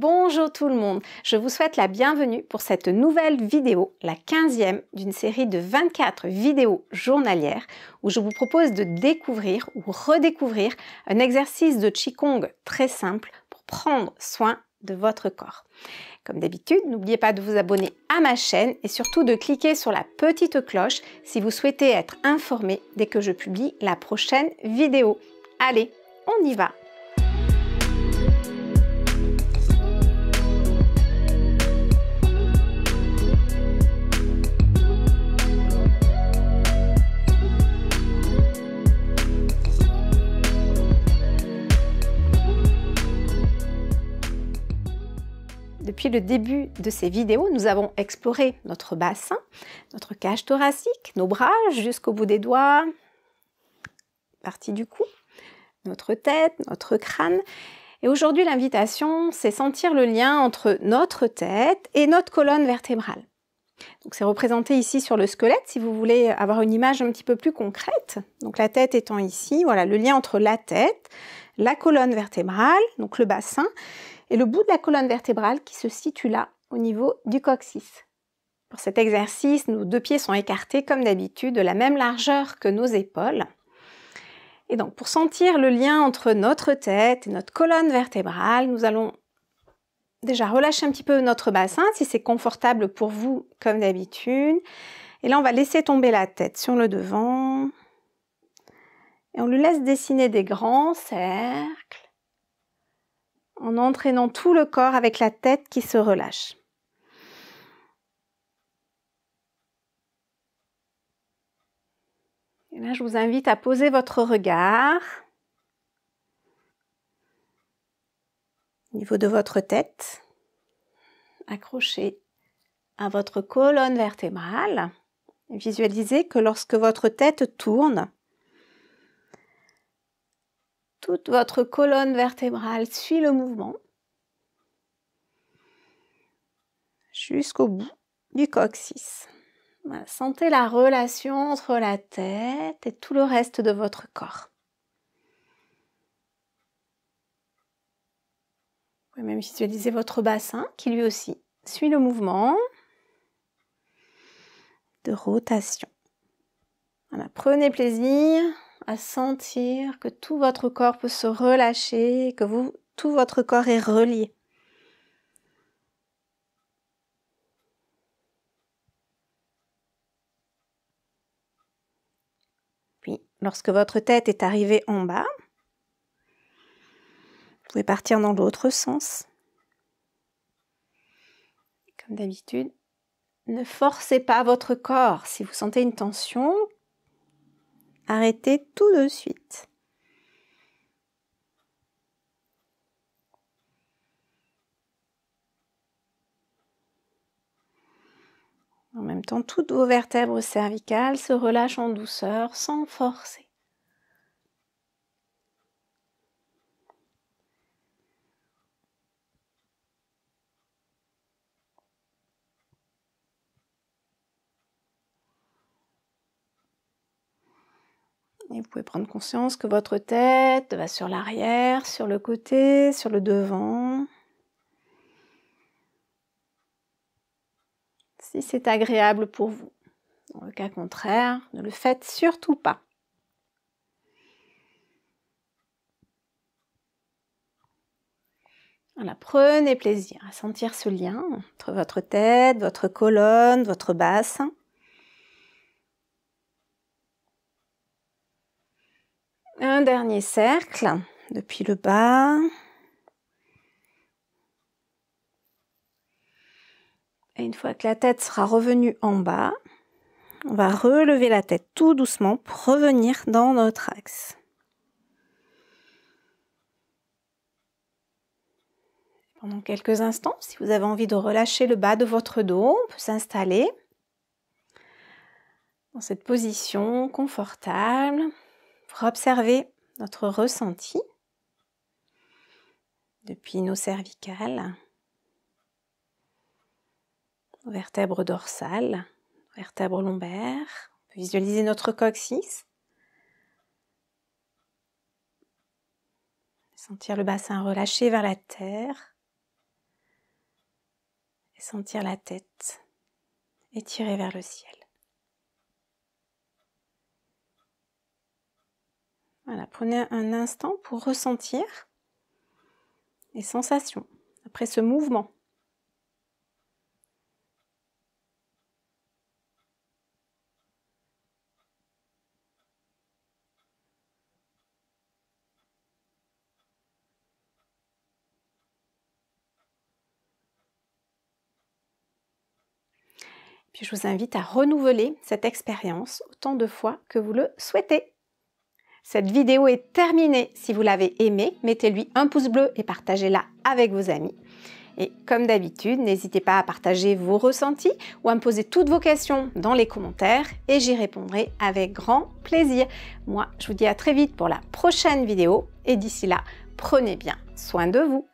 Bonjour tout le monde, je vous souhaite la bienvenue pour cette nouvelle vidéo, la 15e d'une série de 24 vidéos journalières où je vous propose de découvrir ou redécouvrir un exercice de Qigong très simple pour prendre soin de votre corps. Comme d'habitude, n'oubliez pas de vous abonner à ma chaîne et surtout de cliquer sur la petite cloche si vous souhaitez être informé dès que je publie la prochaine vidéo. Allez, on y va le début de ces vidéos, nous avons exploré notre bassin, notre cage thoracique, nos bras jusqu'au bout des doigts, partie du cou, notre tête, notre crâne. Et aujourd'hui, l'invitation, c'est sentir le lien entre notre tête et notre colonne vertébrale. Donc c'est représenté ici sur le squelette si vous voulez avoir une image un petit peu plus concrète. Donc la tête étant ici, voilà le lien entre la tête, la colonne vertébrale, donc le bassin et le bout de la colonne vertébrale qui se situe là, au niveau du coccyx. Pour cet exercice, nos deux pieds sont écartés comme d'habitude de la même largeur que nos épaules. Et donc pour sentir le lien entre notre tête et notre colonne vertébrale, nous allons déjà relâcher un petit peu notre bassin si c'est confortable pour vous comme d'habitude. Et là, on va laisser tomber la tête sur le devant. Et on lui laisse dessiner des grands cercles en entraînant tout le corps avec la tête qui se relâche. Et là, je vous invite à poser votre regard au niveau de votre tête, accroché à votre colonne vertébrale. Visualisez que lorsque votre tête tourne, toute votre colonne vertébrale suit le mouvement jusqu'au bout du coccyx. sentez la relation entre la tête et tout le reste de votre corps. Vous pouvez même visualiser votre bassin qui lui aussi suit le mouvement de rotation. prenez plaisir à sentir que tout votre corps peut se relâcher, que tout votre corps est relié. Puis, lorsque votre tête est arrivée en bas, vous pouvez partir dans l'autre sens. Comme d'habitude, ne forcez pas votre corps. Si vous sentez une tension, Arrêtez tout de suite. En même temps, toutes vos vertèbres cervicales se relâchent en douceur sans forcer. Et vous pouvez prendre conscience que votre tête va sur l'arrière, sur le côté, sur le devant. Si c'est agréable pour vous. Dans le cas contraire, ne le faites surtout pas. Voilà, prenez plaisir à sentir ce lien entre votre tête, votre colonne, votre bassin. Un dernier cercle depuis le bas. Et une fois que la tête sera revenue en bas, on va relever la tête tout doucement pour revenir dans notre axe. Pendant quelques instants, si vous avez envie de relâcher le bas de votre dos, on peut s'installer dans cette position confortable pour observer notre ressenti depuis nos cervicales, nos vertèbres dorsales, nos vertèbres lombaires. On peut visualiser notre coccyx. Sentir le bassin relâché vers la terre. Et sentir la tête étirée vers le ciel. prenez un instant pour ressentir les sensations après ce mouvement. Puis je vous invite à renouveler cette expérience autant de fois que vous le souhaitez. Cette vidéo est terminée. Si vous l'avez aimée, mettez-lui un pouce bleu et partagez-la avec vos amis. Et comme d'habitude, n'hésitez pas à partager vos ressentis ou à me poser toutes vos questions dans les commentaires et j'y répondrai avec grand plaisir. Moi, je vous dis à très vite pour la prochaine vidéo et d'ici là, prenez bien soin de vous.